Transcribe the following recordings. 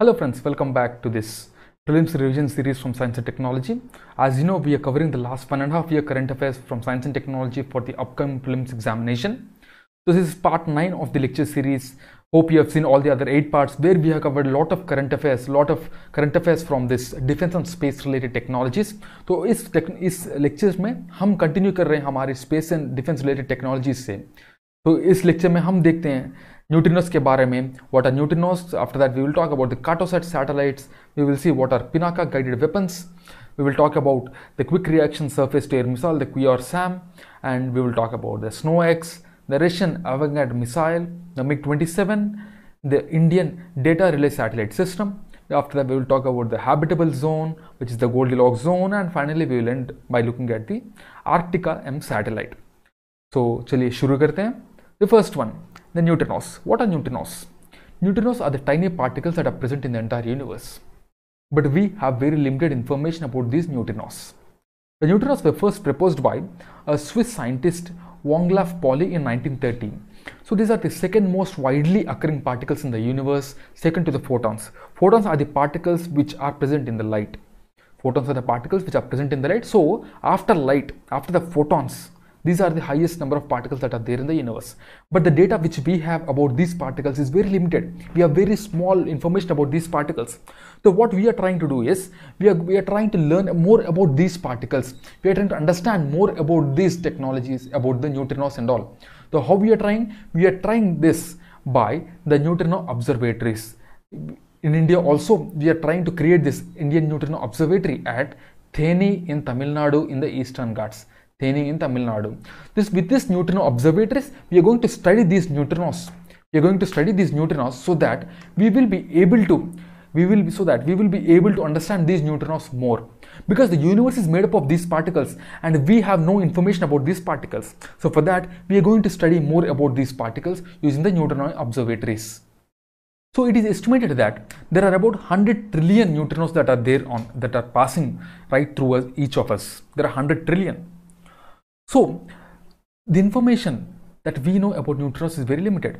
Hello friends, welcome back to this prelims revision series from Science and Technology. As you know, we are covering the last one and a half year current affairs from Science and Technology for the upcoming prelims examination. So this is part 9 of the lecture series. Hope you have seen all the other eight parts where we have covered a lot of current affairs, lot of current affairs from this defense and space related technologies so इस इस lectures में हम continue कर रहे हैं हमारे space and defence related technologies से तो इस लेक्चर में हम देखते हैं न्यूट्रिनोस के बारे में what are neutrinos after that we will talk about the Cartosat satellites we will see what are Pinaka guided weapons we will talk about the quick reaction surface to air missile the R SAM and we will talk about the snow X the Russian Avangard missile the MiG twenty seven the Indian data relay satellite system after that we will talk about the habitable zone which is the goldilocks zone and finally we will end by looking at the Arktika M satellite तो चलिए शुरू करते हैं The first one, the neutrinos. What are neutrinos? Neutrinos are the tiny particles that are present in the entire universe. But we have very limited information about these neutrinos. The neutrinos were first proposed by a Swiss scientist Wonglaff Pauli in 1913. So these are the second most widely occurring particles in the universe, second to the photons. Photons are the particles which are present in the light. Photons are the particles which are present in the light. So after light, after the photons, these are the highest number of particles that are there in the universe. But the data which we have about these particles is very limited. We have very small information about these particles. So what we are trying to do is we are, we are trying to learn more about these particles. We are trying to understand more about these technologies, about the neutrinos and all. So how we are trying? We are trying this by the neutrino observatories. In India also, we are trying to create this Indian neutrino observatory at Theni in Tamil Nadu in the Eastern Ghats. Thane in Tamil Nadu. This with this neutrino observatories, we are going to study these neutrinos. We are going to study these neutrinos so that we will be able to we will be so that we will be able to understand these neutrinos more because the universe is made up of these particles and we have no information about these particles so for that we are going to study more about these particles using the neutrino observatories so it is estimated that there are about 100 trillion neutrinos that are there on that are passing right through us, each of us there are 100 trillion so the information that we know about neutrons is very limited.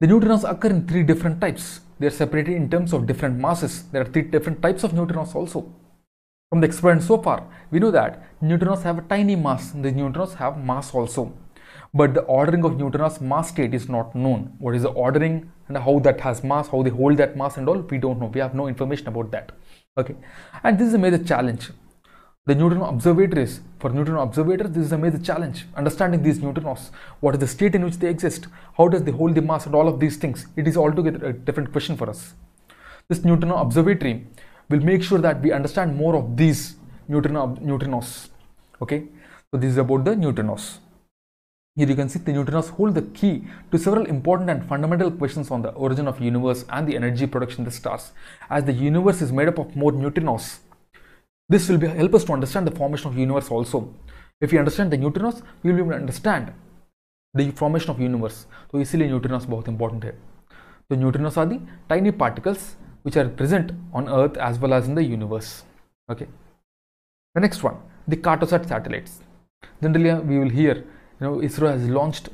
The neutrons occur in three different types. They are separated in terms of different masses. There are three different types of neutrons. also. From the experiment so far, we know that neutrons have a tiny mass. The neutrons have mass also. But the ordering of neutron's mass state is not known. What is the ordering and how that has mass, how they hold that mass and all, we don't know. We have no information about that. Okay. And this is a major challenge the neutron observatories. For neutron observators, this is a major challenge. Understanding these Newton what is the state in which they exist, how does they hold the mass, and all of these things. It is altogether a different question for us. This neutron observatory will make sure that we understand more of these Newton Newton Okay, so this is about the neutrons. Here you can see the neutrons hold the key to several important and fundamental questions on the origin of universe and the energy production of the stars. As the universe is made up of more neutrons. This will be, help us to understand the formation of universe also. If you understand the neutrinos, you will be able to understand the formation of universe. So, easily neutrinos both important here. The neutrinos are the tiny particles which are present on Earth as well as in the universe. Okay. The next one, the Cartosat satellites. Generally, uh, we will hear, you know, ISRO has launched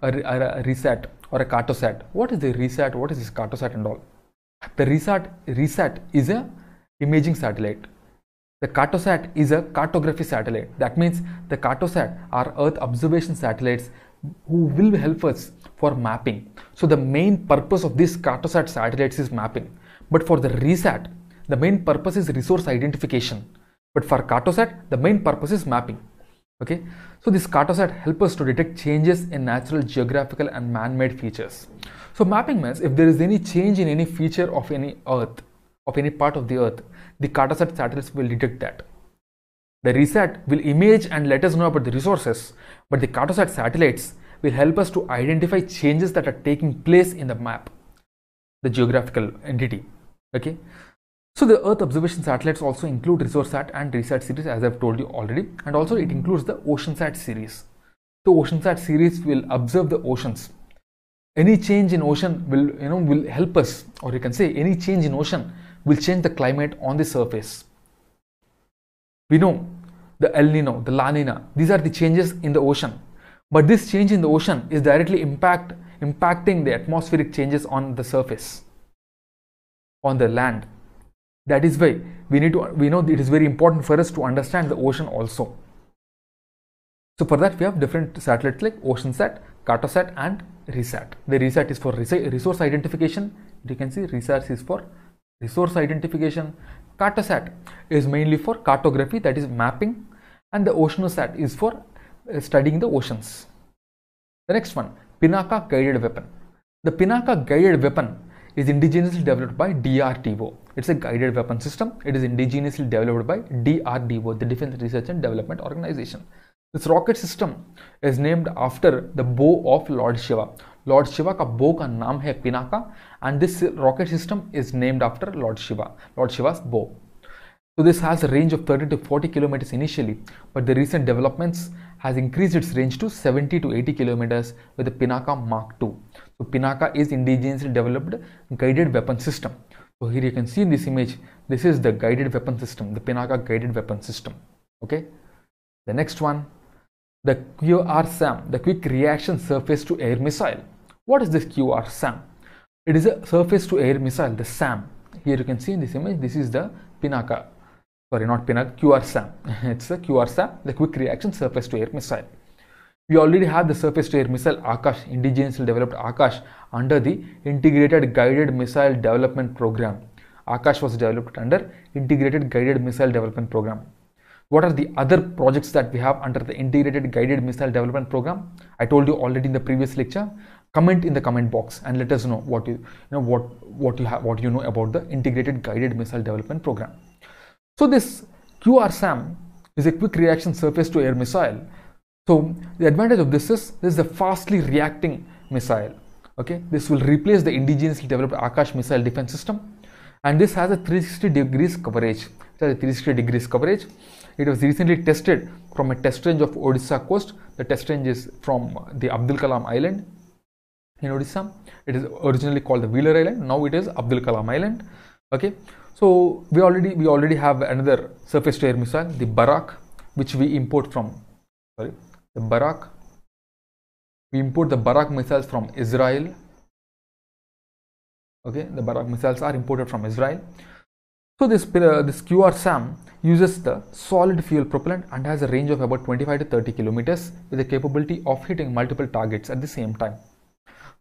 a, a, a or a Cartosat. What is the reset? What is this Cartosat and all? The reset reset is a imaging satellite the Cartosat is a cartography satellite. That means the Cartosat are Earth observation satellites who will help us for mapping. So the main purpose of these Cartosat satellites is mapping. But for the RESAT, the main purpose is resource identification. But for Cartosat, the main purpose is mapping. Okay, so this Cartosat help us to detect changes in natural, geographical, and man-made features. So mapping means if there is any change in any feature of any Earth, of any part of the Earth, the Cartosat satellites will detect that. The RESAT will image and let us know about the resources, but the Cartosat satellites will help us to identify changes that are taking place in the map, the geographical entity. Okay. So the Earth observation satellites also include ResourceSat and RESAT series as I've told you already, and also it includes the OceanSat series. The OceanSat series will observe the oceans. Any change in ocean will you know will help us, or you can say any change in ocean will change the climate on the surface. We know the El Nino, the La Nina, these are the changes in the ocean. But this change in the ocean is directly impact, impacting the atmospheric changes on the surface, on the land. That is why we need to we know it is very important for us to understand the ocean also. So for that we have different satellites like OceanSat, Cartosat and RESAT. The RESAT is for resource identification. You can see RESAT is for resource identification. Cartosat is mainly for cartography, that is mapping, and the Oceanosat is for uh, studying the oceans. The next one, Pinaka guided weapon. The Pinaka guided weapon is indigenously developed by DRDO. It's a guided weapon system. It is indigenously developed by DRDO, the Defense Research and Development Organization. This rocket system is named after the bow of Lord Shiva. Lord Shiva's का बो का Pinaka, and this rocket system is named after Lord Shiva. Lord Shiva's bow. So this has a range of 30 to 40 kilometers initially, but the recent developments has increased its range to 70 to 80 kilometers with the Pinaka Mark II. So Pinaka is indigenously developed guided weapon system. So here you can see in this image, this is the guided weapon system, the Pinaka guided weapon system. Okay. The next one, the QRSAM, the Quick Reaction Surface to Air Missile. What is this QR SAM? It is a surface to air missile, the SAM. Here you can see in this image, this is the Pinaka, sorry, not Pinaka, QR SAM. it's a QR SAM, the quick reaction surface to air missile. We already have the surface to air missile Akash, indigenously developed Akash, under the Integrated Guided Missile Development Program. Akash was developed under Integrated Guided Missile Development Program. What are the other projects that we have under the Integrated Guided Missile Development Program? I told you already in the previous lecture comment in the comment box and let us know what you, you know what what you have what you know about the integrated guided missile development program so this qrsam is a quick reaction surface to air missile so the advantage of this is this is a fastly reacting missile okay this will replace the indigenously developed akash missile defense system and this has a 360 degrees coverage it has a 360 degrees coverage it was recently tested from a test range of odisha coast the test range is from the abdul kalam island in Odisha. It is originally called the Wheeler Island. Now it is Abdul Kalam Island. Okay. So we already we already have another surface to air missile, the Barak, which we import from sorry, the Barak. We import the Barak missiles from Israel. Okay, the Barak missiles are imported from Israel. So this uh, this QRSAM uses the solid fuel propellant and has a range of about 25 to 30 kilometers with the capability of hitting multiple targets at the same time.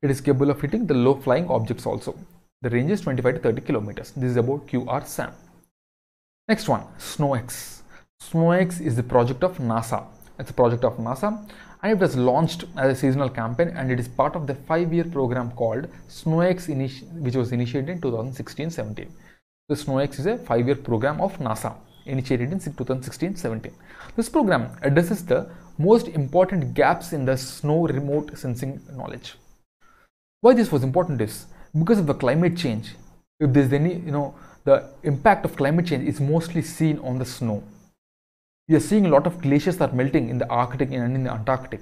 It is capable of hitting the low flying objects also. The range is 25 to 30 kilometers. This is about QR SAM. Next one, SnowX. SnowX is the project of NASA. It's a project of NASA and it was launched as a seasonal campaign and it is part of the five-year program called SnowX, which was initiated in 2016-17. The SnowX is a five-year program of NASA initiated in 2016-17. This program addresses the most important gaps in the snow remote sensing knowledge. Why this was important is because of the climate change. If there's any, you know, the impact of climate change is mostly seen on the snow. We are seeing a lot of glaciers are melting in the Arctic and in the Antarctic.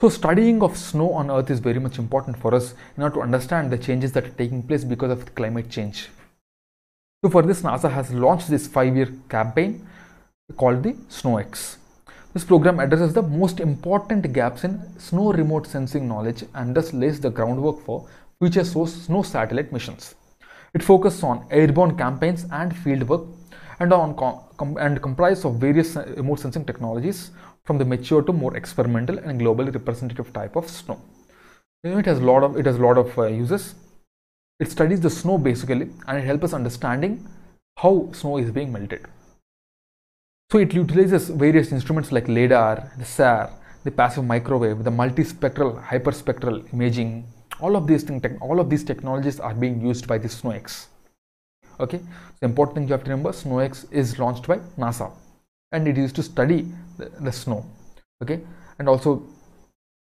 So studying of snow on Earth is very much important for us in order to understand the changes that are taking place because of climate change. So for this, NASA has launched this five-year campaign called the SnowX. This program addresses the most important gaps in snow remote sensing knowledge and thus lays the groundwork for future snow satellite missions. It focuses on airborne campaigns and fieldwork and, on com and comprises of various remote sensing technologies from the mature to more experimental and globally representative type of snow. It has a lot of, it has lot of uh, uses. It studies the snow basically and it helps us understanding how snow is being melted. So it utilizes various instruments like LIDAR, the SAR, the passive microwave, the multispectral, hyperspectral imaging. All of these things, all of these technologies are being used by the SnowX. Okay, the important thing you have to remember: SnowX is launched by NASA, and it is used to study the, the snow. Okay, and also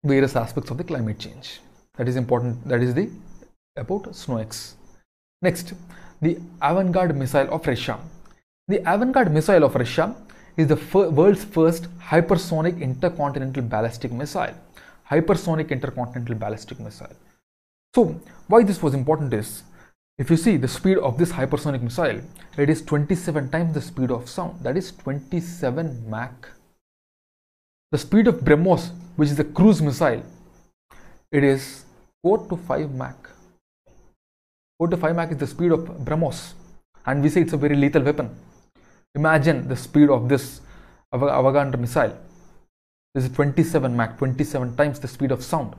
various aspects of the climate change. That is important. That is the about SnowX. Next, the Avangard missile of Russia. The Avangard missile of Russia is the fir- world's first hypersonic intercontinental ballistic missile. Hypersonic intercontinental ballistic missile. So, why this was important is if you see the speed of this hypersonic missile, it is 27 times the speed of sound, that is 27 Mach. The speed of BrahMos, which is a cruise missile, it is 4 to 5 Mach. 4 to 5 Mach is the speed of BrahMos, and we say it's a very lethal weapon. Imagine the speed of this Avaganda missile. This is 27 Mach, 27 times the speed of sound.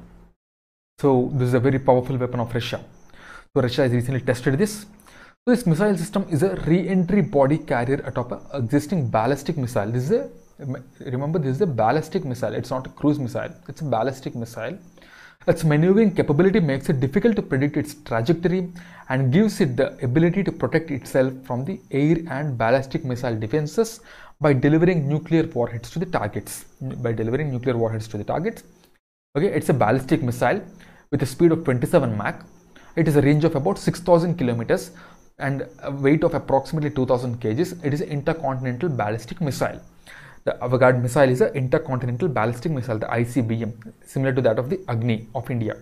So this is a very powerful weapon of Russia. So Russia has recently tested this. So this missile system is a re-entry body carrier atop an existing ballistic missile. This is a remember this is a ballistic missile. It's not a cruise missile. It's a ballistic missile its maneuvering capability makes it difficult to predict its trajectory and gives it the ability to protect itself from the air and ballistic missile defenses by delivering nuclear warheads to the targets. By delivering nuclear warheads to the targets. Okay, it's a ballistic missile with a speed of 27 Mach. It is a range of about 6000 kilometers and a weight of approximately 2000 kgs. It is an intercontinental ballistic missile. The Avangard missile is an intercontinental ballistic missile, the ICBM, similar to that of the Agni of India.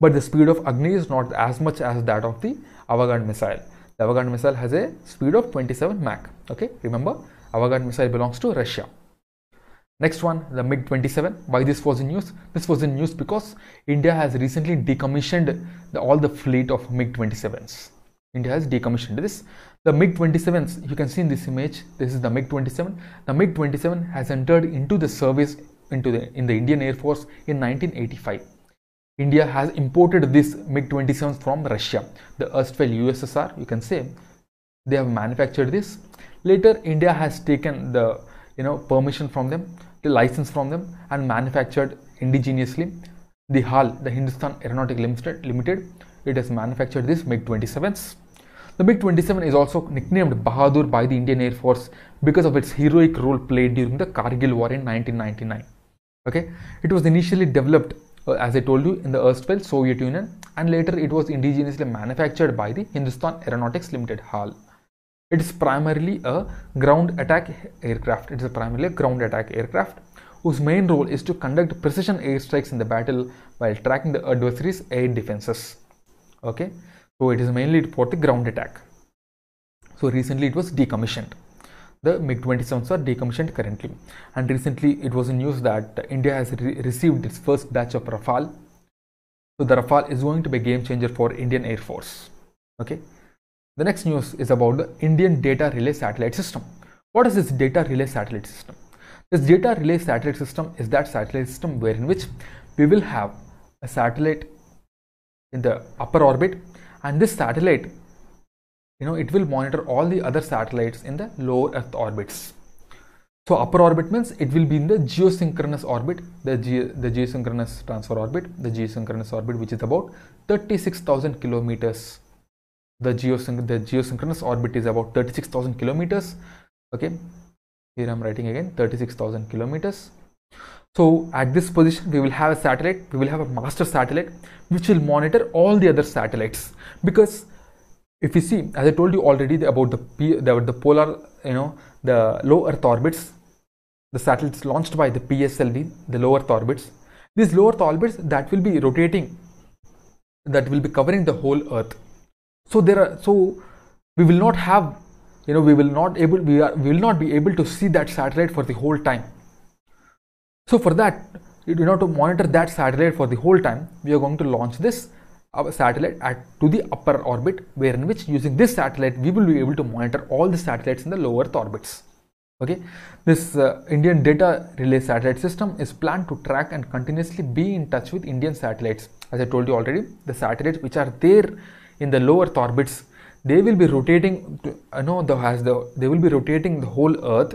But the speed of Agni is not as much as that of the Avangard missile. The Avangard missile has a speed of 27 Mach. Okay, remember, Avangard missile belongs to Russia. Next one, the MiG 27. Why this was in news? This was in news because India has recently decommissioned the, all the fleet of MiG 27s. India has decommissioned this. The MiG-27s, you can see in this image, this is the MiG-27. The MiG-27 has entered into the service into the, in the Indian Air Force in 1985. India has imported this MiG-27 from Russia, the erstwhile USSR, you can say. They have manufactured this. Later, India has taken the you know permission from them, the license from them, and manufactured indigenously. The HAL, the Hindustan Aeronautic Limited, Limited it has manufactured this MiG-27s. The MiG-27 is also nicknamed Bahadur by the Indian Air Force because of its heroic role played during the Kargil War in 1999. Okay, it was initially developed, uh, as I told you, in the erstwhile Soviet Union, and later it was indigenously manufactured by the Hindustan Aeronautics Limited HAL. It is primarily a ground attack aircraft. It is a primarily a ground attack aircraft whose main role is to conduct precision airstrikes in the battle while tracking the adversary's air defenses. Okay, so it is mainly for the ground attack. So recently it was decommissioned. The MiG-27s are decommissioned currently. And recently it was news that India has re received its first batch of Rafale. So the Rafale is going to be a game changer for Indian Air Force. Okay. The next news is about the Indian Data Relay Satellite System. What is this Data Relay Satellite System? This Data Relay Satellite System is that satellite system wherein which we will have a satellite in the upper orbit and this satellite you know it will monitor all the other satellites in the lower earth orbits so upper orbit means it will be in the geosynchronous orbit the, ge- the geosynchronous transfer orbit the geosynchronous orbit which is about 36000 kilometers the, the geosynchronous orbit is about 36000 kilometers okay here i'm writing again 36000 kilometers so at this position, we will have a satellite, we will have a master satellite, which will monitor all the other satellites. Because if you see, as I told you already about the, about the polar, you know, the low Earth orbits, the satellites launched by the PSLV, the low Earth orbits, these low Earth orbits that will be rotating, that will be covering the whole Earth. So there are, so we will not have, you know, we will not able, we, are, we will not be able to see that satellite for the whole time so for that, in order to monitor that satellite for the whole time, we are going to launch this uh, satellite at, to the upper orbit, wherein which using this satellite, we will be able to monitor all the satellites in the lower Earth orbits. Okay, this uh, Indian data relay satellite system is planned to track and continuously be in touch with Indian satellites. As I told you already, the satellites which are there in the lower Earth orbits, they will be rotating. I uh, know the, has the they will be rotating the whole Earth,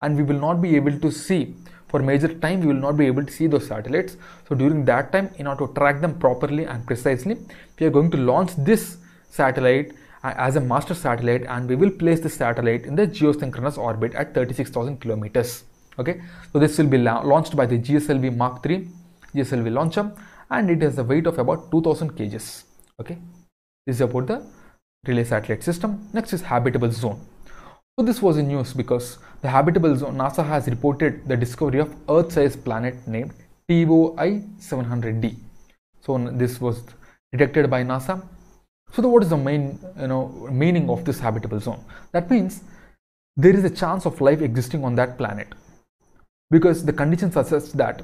and we will not be able to see for major time we will not be able to see those satellites so during that time in order to track them properly and precisely we are going to launch this satellite uh, as a master satellite and we will place this satellite in the geosynchronous orbit at 36,000 kilometers okay so this will be launched by the GSLV Mark 3 GSLV launcher and it has a weight of about 2000 kgs okay this is about the relay satellite system next is habitable zone so this was in news because the habitable zone NASA has reported the discovery of Earth-sized planet named TOI 700D. So this was detected by NASA. So the, what is the main you know meaning of this habitable zone? That means there is a chance of life existing on that planet because the conditions are such that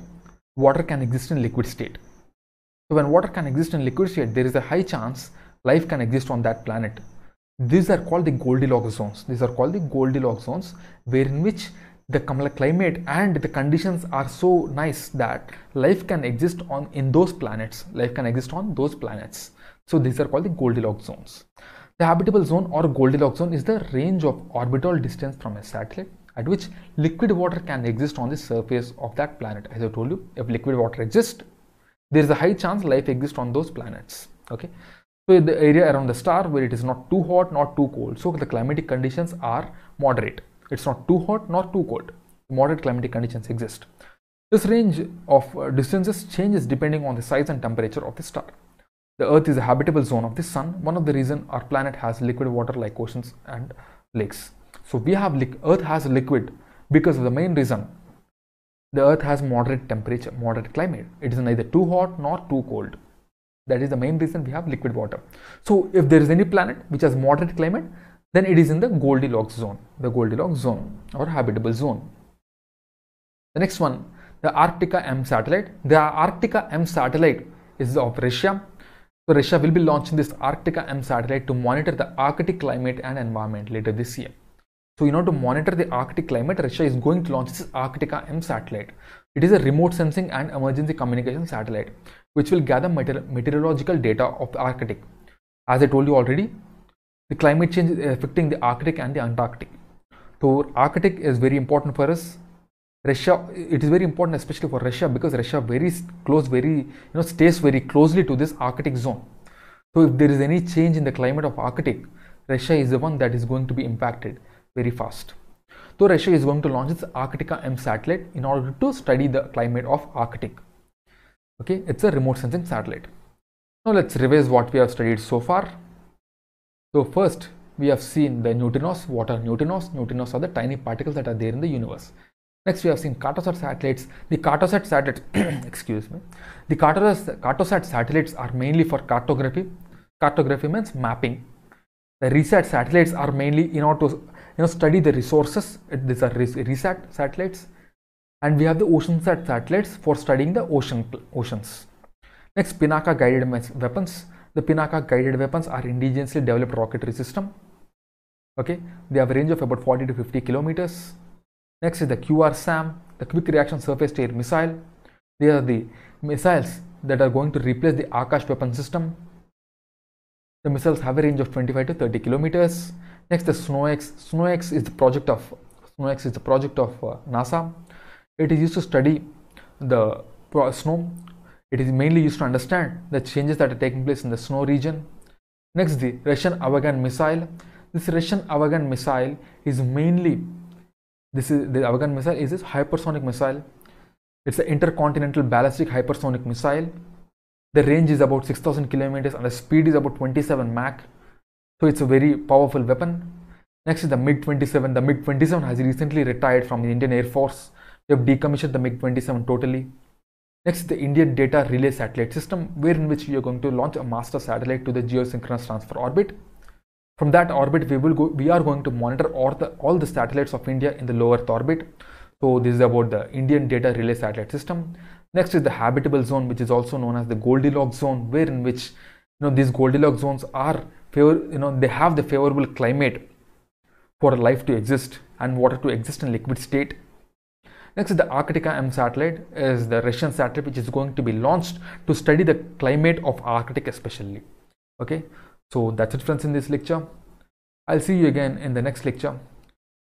water can exist in liquid state. So when water can exist in liquid state, there is a high chance life can exist on that planet these are called the Goldilocks zones. These are called the Goldilocks zones, where in which the climate and the conditions are so nice that life can exist on in those planets. Life can exist on those planets. So these are called the Goldilocks zones. The habitable zone or Goldilocks zone is the range of orbital distance from a satellite at which liquid water can exist on the surface of that planet. As I told you, if liquid water exists, there is a high chance life exists on those planets. Okay, so the area around the star where it is not too hot, not too cold. So the climatic conditions are moderate. It's not too hot, not too cold. Moderate climatic conditions exist. This range of uh, distances changes depending on the size and temperature of the star. The Earth is a habitable zone of the Sun, one of the reason our planet has liquid water like oceans and lakes. So we have Earth has liquid because of the main reason. The Earth has moderate temperature, moderate climate. It is neither too hot nor too cold. That is the main reason we have liquid water. So if there is any planet which has moderate climate, then it is in the Goldilocks zone, the Goldilocks zone or habitable zone. The next one, the Arctica M satellite. The Arctica M satellite is of Russia. So Russia will be launching this Arctica M satellite to monitor the Arctic climate and environment later this year. So in order to monitor the Arctic climate, Russia is going to launch this Arctica M satellite. It is a remote sensing and emergency communication satellite which will gather meteorological data of the Arctic. As I told you already, the climate change is affecting the Arctic and the Antarctic. So Arctic is very important for us. Russia, it is very important especially for Russia because Russia very close, very you know stays very closely to this Arctic zone. So if there is any change in the climate of Arctic, Russia is the one that is going to be impacted very fast. So Russia is going to launch its Arctica M satellite in order to study the climate of Arctic okay it's a remote sensing satellite now let's revise what we have studied so far so first we have seen the neutrinos what are neutrinos neutrinos are the tiny particles that are there in the universe next we have seen cartosat satellites the cartosat satellites excuse me the cartosat, cartosat satellites are mainly for cartography cartography means mapping the resat satellites are mainly in order to you know study the resources these are resat satellites and we have the OceanSat satellites for studying the ocean oceans. Next, Pinaka guided weapons. The Pinaka guided weapons are indigenously developed rocketry system. Okay, they have a range of about 40 to 50 kilometers. Next is the QRSAM, the Quick Reaction Surface to Air Missile. These are the missiles that are going to replace the Akash weapon system. The missiles have a range of 25 to 30 kilometers. Next, the SNOX. SNOX is the project of SNOX is the project of uh, NASA it is used to study the snow. It is mainly used to understand the changes that are taking place in the snow region. Next, the Russian Avagan missile. This Russian Avagan missile is mainly this is the Avagan missile is this hypersonic missile. It's an intercontinental ballistic hypersonic missile. The range is about 6000 kilometers and the speed is about 27 Mach. So it's a very powerful weapon. Next is the MiG 27. The MiG 27 has recently retired from the Indian Air Force they have decommissioned the MiG-27 totally. Next, the Indian Data Relay Satellite System, where in which we are going to launch a master satellite to the geosynchronous transfer orbit. From that orbit, we will go. We are going to monitor all the, all the satellites of India in the low Earth orbit. So this is about the Indian Data Relay Satellite System. Next is the habitable zone, which is also known as the Goldilocks zone, where in which you know these Goldilocks zones are favor, you know they have the favorable climate for life to exist and water to exist in liquid state Next, the Arctica M satellite is the Russian satellite which is going to be launched to study the climate of Arctic especially. Okay, so that's it friends in this lecture. I'll see you again in the next lecture.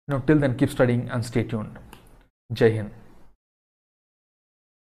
Now till then keep studying and stay tuned. Jai Hind.